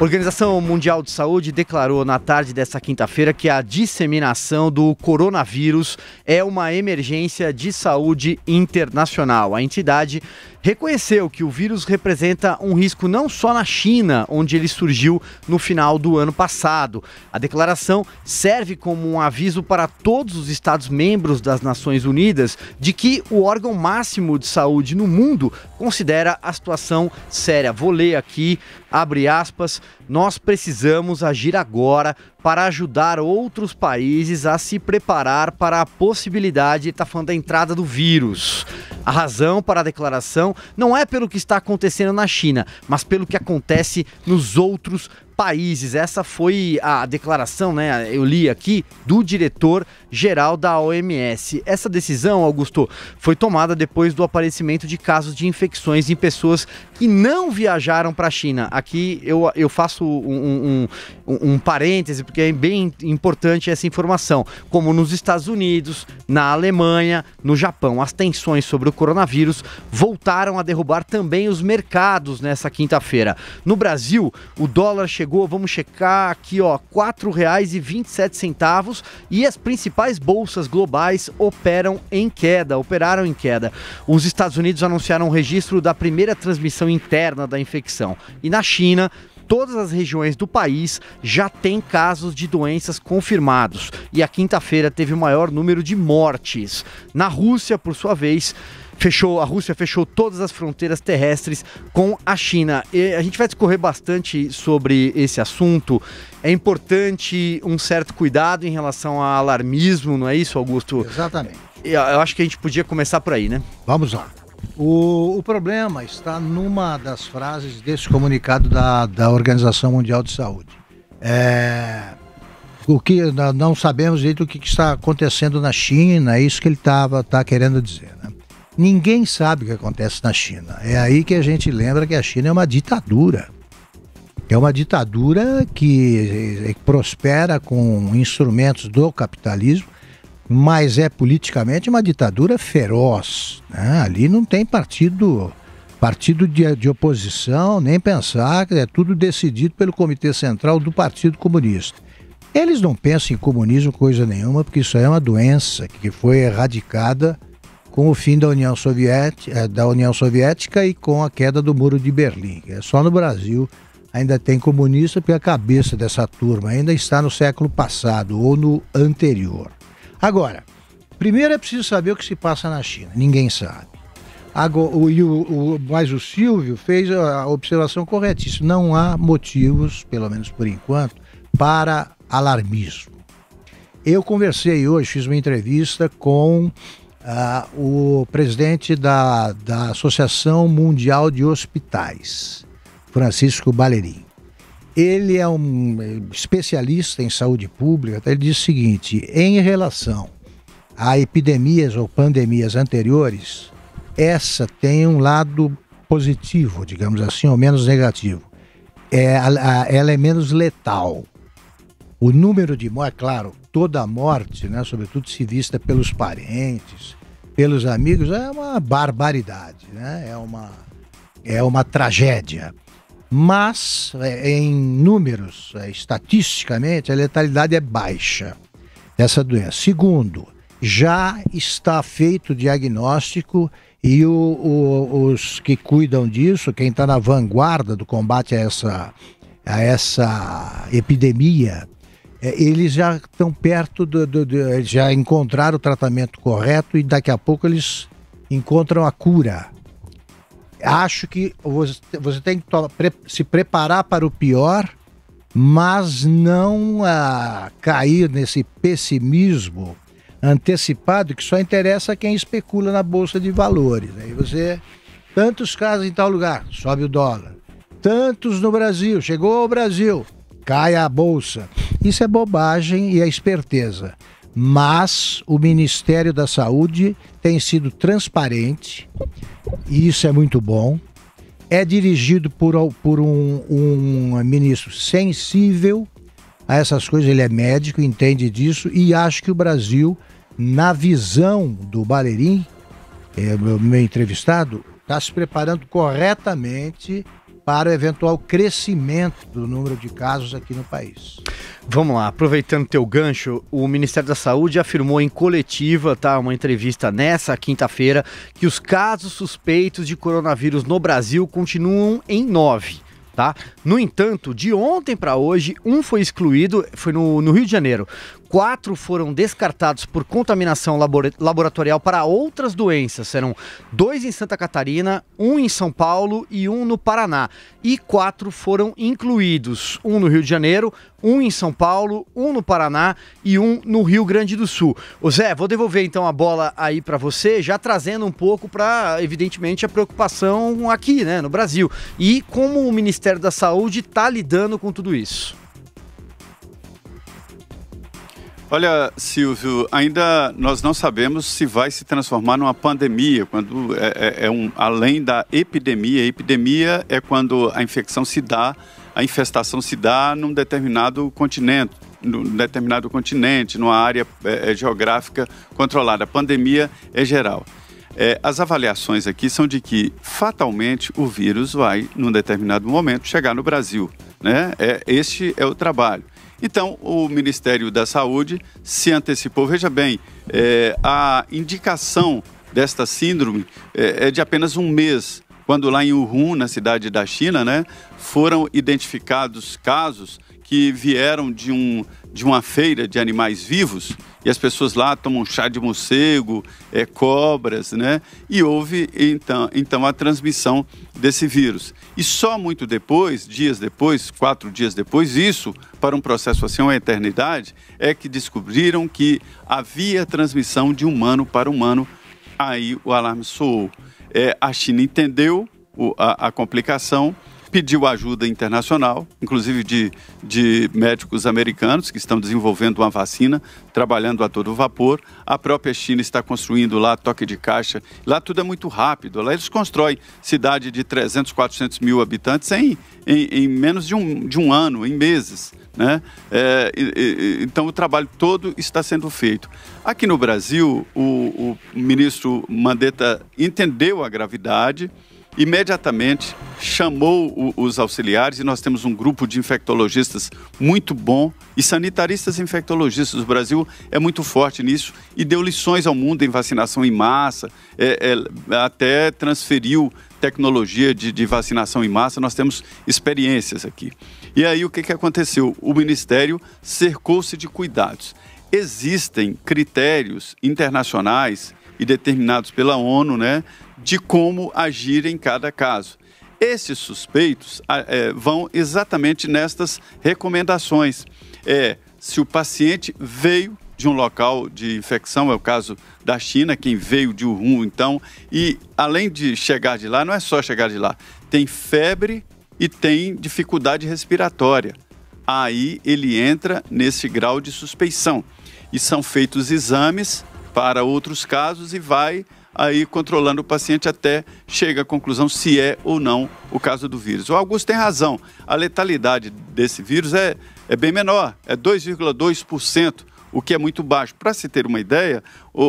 Organização Mundial de Saúde declarou na tarde desta quinta-feira que a disseminação do coronavírus é uma emergência de saúde internacional. A entidade reconheceu que o vírus representa um risco não só na China, onde ele surgiu no final do ano passado. A declaração serve como um aviso para todos os Estados-membros das Nações Unidas de que o órgão máximo de saúde no mundo considera a situação séria. Vou ler aqui, abre aspas. Nós precisamos agir agora para ajudar outros países a se preparar para a possibilidade, está falando da entrada do vírus. A razão para a declaração não é pelo que está acontecendo na China, mas pelo que acontece nos outros países. Essa foi a declaração, né? Eu li aqui do diretor geral da OMS. Essa decisão, Augusto, foi tomada depois do aparecimento de casos de infecções em pessoas que não viajaram para a China. Aqui eu, eu faço um, um, um, um parêntese, porque é bem importante essa informação. Como nos Estados Unidos, na Alemanha, no Japão, as tensões sobre o coronavírus voltaram a derrubar também os mercados nessa quinta-feira. No Brasil, o dólar chegou, vamos checar aqui, ó, R$ 4,27 e as principais principais bolsas globais operam em queda, operaram em queda. Os Estados Unidos anunciaram o registro da primeira transmissão interna da infecção. E na China, todas as regiões do país já tem casos de doenças confirmados e a quinta-feira teve o maior número de mortes. Na Rússia, por sua vez, fechou, a Rússia fechou todas as fronteiras terrestres com a China. E a gente vai discorrer bastante sobre esse assunto. É importante um certo cuidado em relação a alarmismo, não é isso, Augusto? Exatamente. Eu acho que a gente podia começar por aí, né? Vamos lá. O, o problema está numa das frases desse comunicado da, da Organização Mundial de Saúde. É, o que não sabemos direito o que, está acontecendo na China, é isso que ele estava tá querendo dizer. Né? Ninguém sabe o que acontece na China. É aí que a gente lembra que a China é uma ditadura. É uma ditadura que, que eh, eh, prospera com instrumentos do capitalismo mas é politicamente uma ditadura feroz. Né? Ali não tem partido partido de, de, oposição, nem pensar, é tudo decidido pelo Comitê Central do Partido Comunista. Eles não pensam em comunismo coisa nenhuma, porque isso é uma doença que foi erradicada com o fim da União, Soviética, eh, da União Soviética e com a queda do Muro de Berlim. É só no Brasil ainda tem comunista, porque a cabeça dessa turma ainda está no século passado ou no anterior. Agora, primeiro é preciso saber o que se passa na China. Ninguém sabe. Agora, o, o, o, mas o Silvio fez a observação corretíssima. Não há motivos, pelo menos por enquanto, para alarmismo. Eu conversei hoje, fiz uma entrevista com ah, o presidente da, da Associação Mundial de Hospitais, Francisco Balerim ele é um eh, especialista em saúde pública, tá? ele diz o seguinte: em relação a epidemias ou pandemias anteriores, essa tem um lado positivo, digamos assim, ou menos negativo. É, ela é menos letal. O número de mortes, é claro, toda morte, né, sobretudo se vista pelos parentes, pelos amigos, é uma barbaridade, né? é, uma, é uma tragédia mas é, em números, é, estatisticamente, a letalidade é baixa dessa doença. Segundo, já está feito o diagnóstico e o, o, os que cuidam disso, quem está na vanguarda do combate a essa, a essa epidemia, é, eles já estão perto, do, do, do, já encontraram o tratamento correto e daqui a pouco eles encontram a cura acho que você, você tem que pre se preparar para o pior, mas não a ah, cair nesse pessimismo antecipado que só interessa quem especula na bolsa de valores. Aí né? você, tantos casos em tal lugar, sobe o dólar. Tantos no Brasil, chegou ao Brasil, cai a bolsa. Isso é bobagem e é esperteza mas o Ministério da Saúde tem sido transparente e isso é muito bom. É dirigido por, por um, um ministro sensível a essas coisas, ele é médico, entende disso e acho que o Brasil, na visão do Balerim, é, meu, meu entrevistado, está se preparando corretamente para o eventual crescimento do número de casos aqui no país. Vamos lá, aproveitando teu gancho, o Ministério da Saúde afirmou em coletiva, tá, uma entrevista nessa quinta-feira, que os casos suspeitos de coronavírus no Brasil continuam em nove. Tá? No entanto, de ontem para hoje, um foi excluído, foi no, no, Rio de Janeiro, quatro foram descartados por contaminação laboratorial para outras doenças. Serão dois em Santa Catarina, um em São Paulo e um no Paraná. E quatro foram incluídos: um no Rio de Janeiro, um em São Paulo, um no Paraná e um no Rio Grande do Sul. O Zé, vou devolver então a bola aí para você, já trazendo um pouco para, evidentemente, a preocupação aqui, né, no Brasil. E como o Ministério da Saúde está lidando com tudo isso? Olha, Silvio, ainda nós não sabemos se vai se transformar numa pandemia, quando é, é, é um, além da epidemia. A epidemia é quando a infecção se dá, a infestação se dá num determinado continente, num determinado continente, numa área é, é, geográfica controlada. A pandemia é geral. É, as avaliações aqui são de que fatalmente o vírus vai, num determinado momento, chegar no Brasil. Né? É, este é o trabalho. Então, o Ministério da Saúde se antecipou. Veja bem, é, a indicação desta síndrome é, é de apenas um mês quando lá em Wuhan, na cidade da China, né, foram identificados casos que vieram de, um, de uma feira de animais vivos e as pessoas lá tomam chá de morcego, é, cobras, né? E houve então, então a transmissão desse vírus. E só muito depois, dias depois, quatro dias depois, isso para um processo assim, uma eternidade, é que descobriram que havia transmissão de humano para humano. Aí o alarme soou. É, a China entendeu o, a, a complicação pediu ajuda internacional, inclusive de, de médicos americanos que estão desenvolvendo uma vacina, trabalhando a todo vapor. A própria China está construindo lá toque de caixa. Lá tudo é muito rápido. Lá eles constroem cidade de 300, 400 mil habitantes em, em, em menos de um, de um ano, em meses. Né? É, e, e, então o trabalho todo está sendo feito. Aqui no Brasil, o, o ministro Mandetta entendeu a gravidade imediatamente chamou o, os auxiliares e nós temos um grupo de infectologistas muito bom e sanitaristas e infectologistas. O Brasil é muito forte nisso e deu lições ao mundo em vacinação em massa, é, é, até transferiu tecnologia de, de, vacinação em massa. Nós temos experiências aqui. E aí o que, que aconteceu? O Ministério cercou-se de cuidados. Existem critérios internacionais e determinados pela ONU, né, de como agir em cada caso. Esses suspeitos é, vão exatamente nestas recomendações. É, se o paciente veio de um local de infecção, é o caso da China, quem veio de Wuhan, então, e além de chegar de lá, não é só chegar de lá, tem febre e tem dificuldade respiratória. Aí ele entra nesse grau de suspeição. E são feitos exames para outros casos e vai aí controlando o paciente até chega à conclusão se é ou não o caso do vírus. O Augusto tem razão, a letalidade desse vírus é, é bem menor, é 2,2%, o que é muito baixo. Para se ter uma ideia,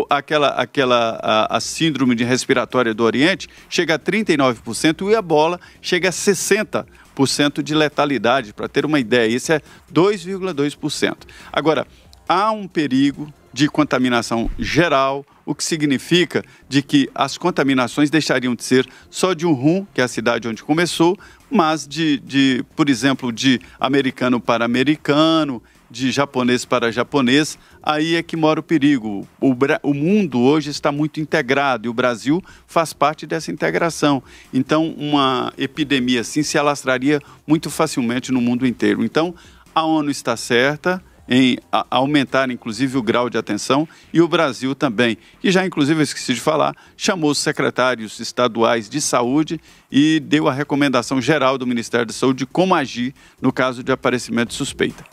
aquela, aquela a, a síndrome de respiratória do Oriente chega a 39% e a bola chega a 60% de letalidade, para ter uma ideia, isso é 2,2%. Agora, há um perigo de contaminação geral, o que significa de que as contaminações deixariam de ser só de rum que é a cidade onde começou, mas de, de por exemplo, de americano para americano, de japonês para japonês, aí é que mora o perigo. O, o, mundo hoje está muito integrado e o Brasil faz parte dessa integração. Então, uma epidemia assim se alastraria muito facilmente no mundo inteiro. Então, a ONU está certa, em aumentar, inclusive, o grau de atenção, e o Brasil também. E já, inclusive, eu esqueci de falar, chamou os secretários estaduais de saúde e deu a recomendação geral do Ministério da Saúde de como agir no caso de aparecimento de suspeita.